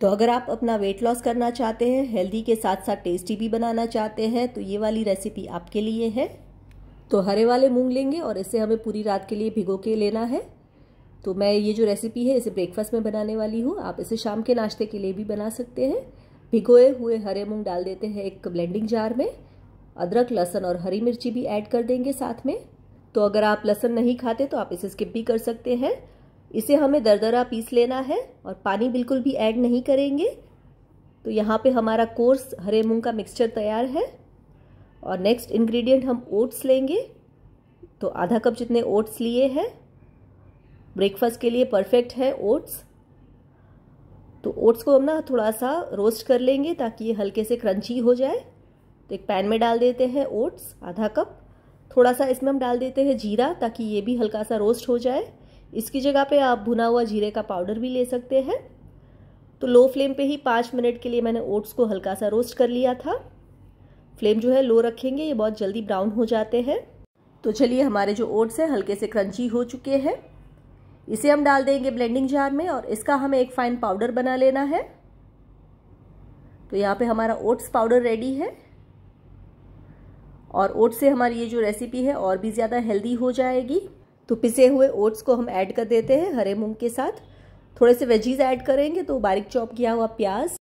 तो अगर आप अपना वेट लॉस करना चाहते हैं हेल्दी के साथ साथ टेस्टी भी बनाना चाहते हैं तो ये वाली रेसिपी आपके लिए है तो हरे वाले मूंग लेंगे और इसे हमें पूरी रात के लिए भिगो के लेना है तो मैं ये जो रेसिपी है इसे ब्रेकफास्ट में बनाने वाली हूँ आप इसे शाम के नाश्ते के लिए भी बना सकते हैं भिगोए हुए हरे मूंग डाल देते हैं एक ब्लेंडिंग जार में अदरक लहसन और हरी मिर्ची भी ऐड कर देंगे साथ में तो अगर आप लहसन नहीं खाते तो आप इसे स्किप भी कर सकते हैं इसे हमें दरदरा पीस लेना है और पानी बिल्कुल भी ऐड नहीं करेंगे तो यहाँ पे हमारा कोर्स हरे मूंग का मिक्सचर तैयार है और नेक्स्ट इंग्रेडिएंट हम ओट्स लेंगे तो आधा कप जितने ओट्स लिए हैं ब्रेकफास्ट के लिए परफेक्ट है ओट्स तो ओट्स को हम ना थोड़ा सा रोस्ट कर लेंगे ताकि ये हल्के से क्रंची हो जाए तो एक पैन में डाल देते हैं ओट्स आधा कप थोड़ा सा इसमें हम डाल देते हैं जीरा ताकि ये भी हल्का सा रोस्ट हो जाए इसकी जगह पे आप भुना हुआ जीरे का पाउडर भी ले सकते हैं तो लो फ्लेम पे ही पाँच मिनट के लिए मैंने ओट्स को हल्का सा रोस्ट कर लिया था फ्लेम जो है लो रखेंगे ये बहुत जल्दी ब्राउन हो जाते हैं तो चलिए हमारे जो ओट्स हैं हल्के से क्रंची हो चुके हैं इसे हम डाल देंगे ब्लेंडिंग जार में और इसका हमें एक फाइन पाउडर बना लेना है तो यहाँ पे हमारा ओट्स पाउडर रेडी है और ओट्स से हमारी ये जो रेसिपी है और भी ज़्यादा हेल्दी हो जाएगी तो पिसे हुए ओट्स को हम ऐड कर देते हैं हरे मूंग के साथ थोड़े से वेजीज ऐड करेंगे तो बारीक चॉप किया हुआ प्याज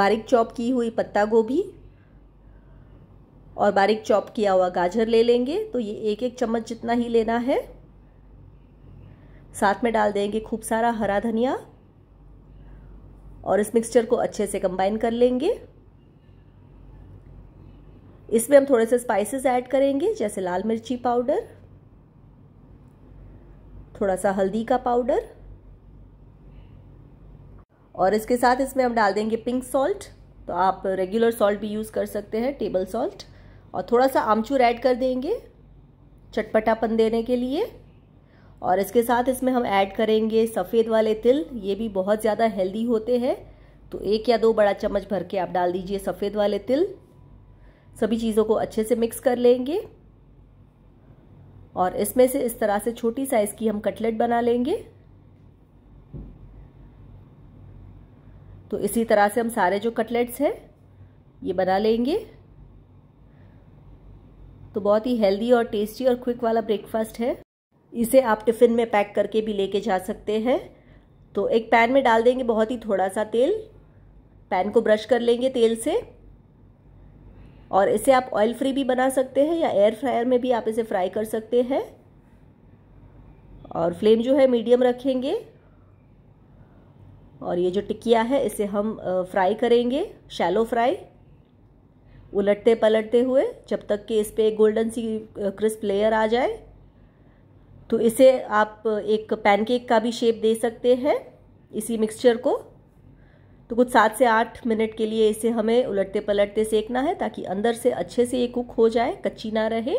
बारीक चॉप की हुई पत्ता गोभी और बारीक चॉप किया हुआ गाजर ले लेंगे तो ये एक एक चम्मच जितना ही लेना है साथ में डाल देंगे खूब सारा हरा धनिया और इस मिक्सचर को अच्छे से कंबाइन कर लेंगे इसमें हम थोड़े से स्पाइसेस ऐड करेंगे जैसे लाल मिर्ची पाउडर थोड़ा सा हल्दी का पाउडर और इसके साथ इसमें हम डाल देंगे पिंक सॉल्ट तो आप रेगुलर सॉल्ट भी यूज़ कर सकते हैं टेबल सॉल्ट और थोड़ा सा आमचूर ऐड कर देंगे चटपटापन देने के लिए और इसके साथ इसमें हम ऐड करेंगे सफ़ेद वाले तिल ये भी बहुत ज़्यादा हेल्दी होते हैं तो एक या दो बड़ा चम्मच भर के आप डाल दीजिए सफ़ेद वाले तिल सभी चीज़ों को अच्छे से मिक्स कर लेंगे और इसमें से इस तरह से छोटी साइज़ की हम कटलेट बना लेंगे तो इसी तरह से हम सारे जो कटलेट्स हैं ये बना लेंगे तो बहुत ही हेल्दी और टेस्टी और क्विक वाला ब्रेकफास्ट है इसे आप टिफ़िन में पैक करके भी लेके जा सकते हैं तो एक पैन में डाल देंगे बहुत ही थोड़ा सा तेल पैन को ब्रश कर लेंगे तेल से और इसे आप ऑयल फ्री भी बना सकते हैं या एयर फ्रायर में भी आप इसे फ्राई कर सकते हैं और फ्लेम जो है मीडियम रखेंगे और ये जो टिकिया है इसे हम फ्राई करेंगे शैलो फ्राई उलटते पलटते हुए जब तक कि इस पर गोल्डन सी क्रिस्प लेयर आ जाए तो इसे आप एक पैनकेक का भी शेप दे सकते हैं इसी मिक्सचर को तो कुछ सात से आठ मिनट के लिए इसे हमें उलटते पलटते सेकना है ताकि अंदर से अच्छे से ये कुक हो जाए कच्ची ना रहे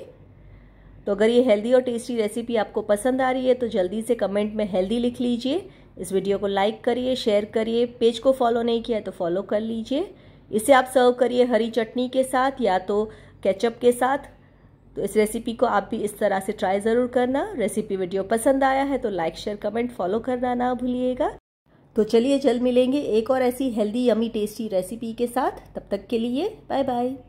तो अगर ये हेल्दी और टेस्टी रेसिपी आपको पसंद आ रही है तो जल्दी से कमेंट में हेल्दी लिख लीजिए इस वीडियो को लाइक करिए शेयर करिए पेज को फॉलो नहीं किया है तो फॉलो कर लीजिए इसे आप सर्व करिए हरी चटनी के साथ या तो केचप के साथ तो इस रेसिपी को आप भी इस तरह से ट्राई ज़रूर करना रेसिपी वीडियो पसंद आया है तो लाइक शेयर कमेंट फॉलो करना ना भूलिएगा तो चलिए जल्द मिलेंगे एक और ऐसी हेल्दी यमी टेस्टी रेसिपी के साथ तब तक के लिए बाय बाय